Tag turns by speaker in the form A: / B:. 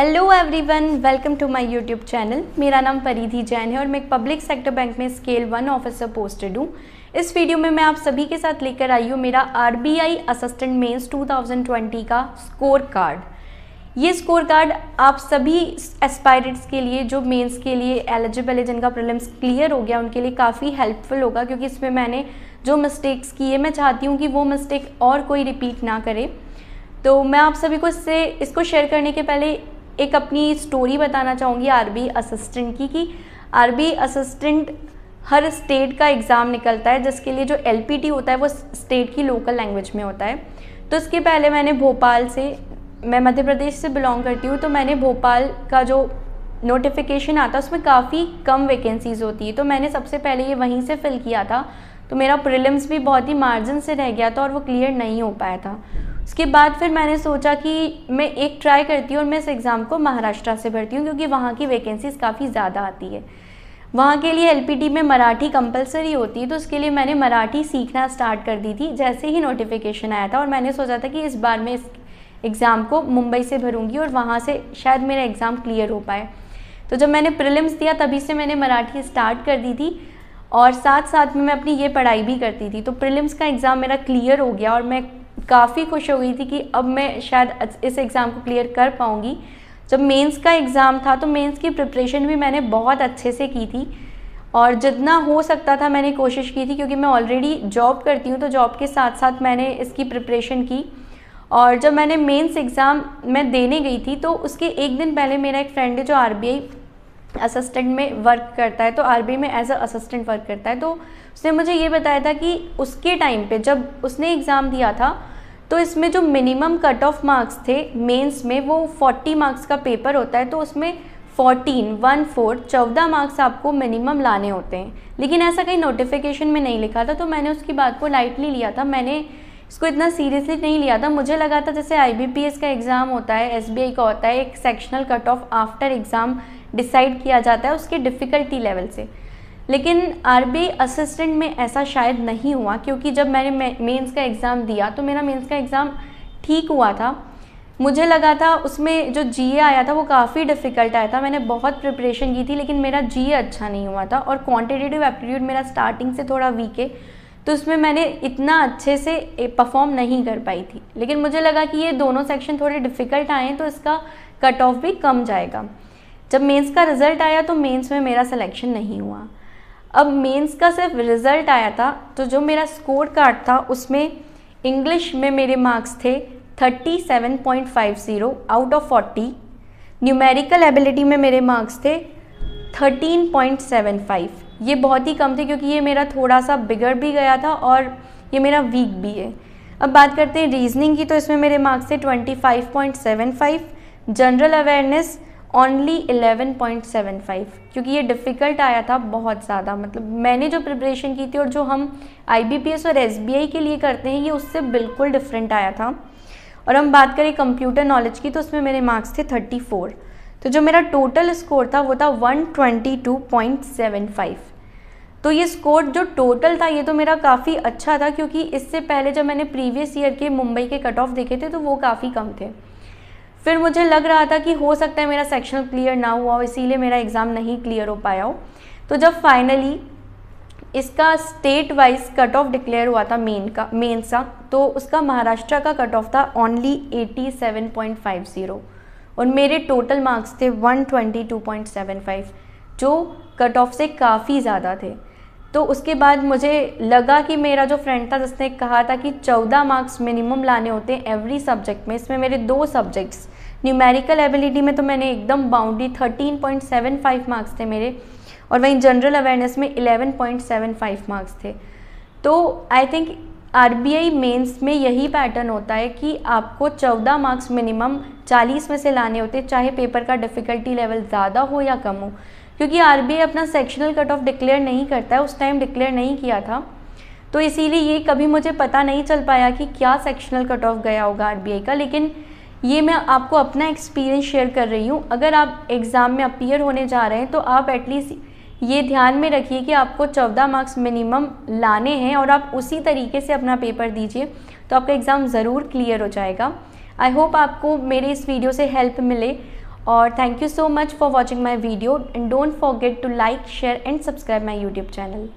A: hello everyone welcome to my YouTube channel मेरा नाम परिधि जैन है और मैं एक पब्लिक सेक्टर बैंक में स्केल वन ऑफिसर पोस्टेड हूँ इस वीडियो में मैं आप सभी के साथ लेकर आई हूँ मेरा आरबीआई असिस्टेंट मेंस 2020 का स्कोर कार्ड ये स्कोर कार्ड आप सभी एस्पायरेंट्स के लिए जो मेंस के लिए एलिजिबल है जिनका प्रॉब्लम्स क्लियर हो गया उनके लिए काफ़ी हेल्पफुल होगा क्योंकि इसमें मैंने जो मिस्टेक्स किए मैं चाहती हूँ कि वो मिस्टेक और कोई रिपीट ना करे तो मैं आप सभी को इससे इसको शेयर करने के पहले एक अपनी स्टोरी बताना चाहूँगी आरबी असिस्टेंट की कि आरबी असिस्टेंट हर स्टेट का एग्ज़ाम निकलता है जिसके लिए जो टी होता है वो स्टेट की लोकल लैंग्वेज में होता है तो इसके पहले मैंने भोपाल से मैं मध्य प्रदेश से बिलोंग करती हूँ तो मैंने भोपाल का जो नोटिफिकेशन आता है उसमें काफ़ी कम वैकेंसीज़ होती है तो मैंने सबसे पहले ये वहीं से फ़िल किया था तो मेरा प्रिलिम्स भी बहुत ही मार्जिन से रह गया था और वो क्लियर नहीं हो पाया था उसके बाद फिर मैंने सोचा कि मैं एक ट्राई करती हूँ और मैं इस एग्ज़ाम को महाराष्ट्र से भरती हूँ क्योंकि वहाँ की वैकेंसीज़ काफ़ी ज़्यादा आती है वहाँ के लिए एल में मराठी कंपलसरी होती है तो उसके लिए मैंने मराठी सीखना स्टार्ट कर दी थी जैसे ही नोटिफिकेशन आया था और मैंने सोचा था कि इस बार मैं इस एग्ज़ाम को मुंबई से भरूंगी और वहाँ से शायद मेरा एग्ज़ाम क्लियर हो पाए तो जब मैंने प्रिलिम्स दिया तभी से मैंने मराठी स्टार्ट कर दी थी और साथ साथ में मैं अपनी ये पढ़ाई भी करती थी तो प्रिलिम्स का एग्ज़ाम मेरा क्लियर हो गया और मैं काफ़ी खुश हो गई थी कि अब मैं शायद इस एग्ज़ाम को क्लियर कर पाऊँगी जब मेंस का एग्ज़ाम था तो मेंस की प्रिपरेशन भी मैंने बहुत अच्छे से की थी और जितना हो सकता था मैंने कोशिश की थी क्योंकि मैं ऑलरेडी जॉब करती हूँ तो जॉब के साथ साथ मैंने इसकी प्रिपरेशन की और जब मैंने मेंस एग्ज़ाम मैं देने गई थी तो उसके एक दिन पहले मेरा एक फ्रेंड है जो आर असिस्टेंट में वर्क करता है तो आर में एज असिस्टेंट वर्क करता है तो उसने मुझे ये बताया था कि उसके टाइम पर जब उसने एग्ज़ाम दिया था तो इसमें जो मिनिमम कट ऑफ मार्क्स थे मेंस में वो 40 मार्क्स का पेपर होता है तो उसमें 14 वन फोर चौदह मार्क्स आपको मिनिमम लाने होते हैं लेकिन ऐसा कहीं नोटिफिकेशन में नहीं लिखा था तो मैंने उसकी बात को लाइटली लिया था मैंने इसको इतना सीरियसली नहीं लिया था मुझे लगा था जैसे आई का एग्ज़ाम होता है एस का होता है एक sectional cut off after exam decide किया जाता है उसके डिफ़िकल्टी लेवल से लेकिन आरबी असिस्टेंट में ऐसा शायद नहीं हुआ क्योंकि जब मैंने मेंस का एग्ज़ाम दिया तो मेरा मेंस का एग्ज़ाम ठीक हुआ था मुझे लगा था उसमें जो जीए आया था वो काफ़ी डिफ़िकल्ट आया था मैंने बहुत प्रिपरेशन की थी लेकिन मेरा जीए अच्छा नहीं हुआ था और क्वांटिटेटिव एप्टीट्यूड मेरा स्टार्टिंग से थोड़ा वीक है तो उसमें मैंने इतना अच्छे से परफॉर्म नहीं कर पाई थी लेकिन मुझे लगा कि ये दोनों सेक्शन थोड़े डिफ़िकल्ट आए तो इसका कट ऑफ भी कम जाएगा जब मेंस का रिज़ल्ट आया तो मेंस में मेरा सिलेक्शन नहीं हुआ अब मेंस का सिर्फ रिज़ल्ट आया था तो जो मेरा स्कोर कार्ड था उसमें इंग्लिश में मेरे मार्क्स थे 37.50 आउट ऑफ 40 न्यूमेरिकल एबिलिटी में मेरे मार्क्स थे 13.75 ये बहुत ही कम थे क्योंकि ये मेरा थोड़ा सा बिगड़ भी गया था और ये मेरा वीक भी है अब बात करते हैं रीजनिंग की तो इसमें मेरे मार्क्स थे 25.75 जनरल अवेयरनेस ओनली 11.75 क्योंकि ये डिफ़िकल्ट आया था बहुत ज़्यादा मतलब मैंने जो प्रिपरेशन की थी और जो हम एस और आई के लिए करते हैं ये उससे बिल्कुल डिफरेंट आया था और हम बात करें कंप्यूटर नॉलेज की तो उसमें मेरे मार्क्स थे 34 तो जो मेरा टोटल स्कोर था वो था 122.75 तो ये स्कोर जो टोटल था ये तो मेरा काफ़ी अच्छा था क्योंकि इससे पहले जब मैंने प्रीवियस ईयर के मुंबई के कट ऑफ देखे थे तो वो काफ़ी कम थे फिर मुझे लग रहा था कि हो सकता है मेरा सेक्शनल क्लियर ना हुआ हो इसीलिए मेरा एग्ज़ाम नहीं क्लियर हो पाया हो तो जब फाइनली इसका state wise cut off declare हुआ था मेन का मेन सा तो उसका महाराष्ट्र का कट ऑफ था ओनली 87.50 और मेरे टोटल मार्क्स थे 122.75 जो कट ऑफ से काफ़ी ज़्यादा थे तो उसके बाद मुझे लगा कि मेरा जो फ्रेंड था जिसने कहा था कि चौदह मार्क्स मिनिमम लाने होते हैं एवरी सब्जेक्ट में इसमें मेरे दो सब्जेक्ट्स न्यूमेरिकल एबिलिटी में तो मैंने एकदम boundary thirteen point seven five marks थे मेरे और वहीं जनरल अवेयरनेस में eleven point seven five marks थे तो I think R B I mains में यही पैटर्न होता है कि आपको चौदह मार्क्स मिनिमम चालीस में से लाने होते चाहे पेपर का डिफ़िकल्टी लेवल ज़्यादा हो या कम हो क्योंकि आर अपना सेक्शनल कट ऑफ डिक्लेयर नहीं करता है उस टाइम डिक्लेयर नहीं किया था तो इसीलिए ये कभी मुझे पता नहीं चल पाया कि क्या सेक्शनल कट ऑफ गया होगा आर का लेकिन ये मैं आपको अपना एक्सपीरियंस शेयर कर रही हूँ अगर आप एग्ज़ाम में अपीयर होने जा रहे हैं तो आप एटलीस्ट ये ध्यान में रखिए कि आपको चौदह मार्क्स मिनिमम लाने हैं और आप उसी तरीके से अपना पेपर दीजिए तो आपका एग्ज़ाम ज़रूर क्लियर हो जाएगा आई होप आपको मेरे इस वीडियो से हेल्प मिले or thank you so much for watching my video and don't forget to like share and subscribe my youtube channel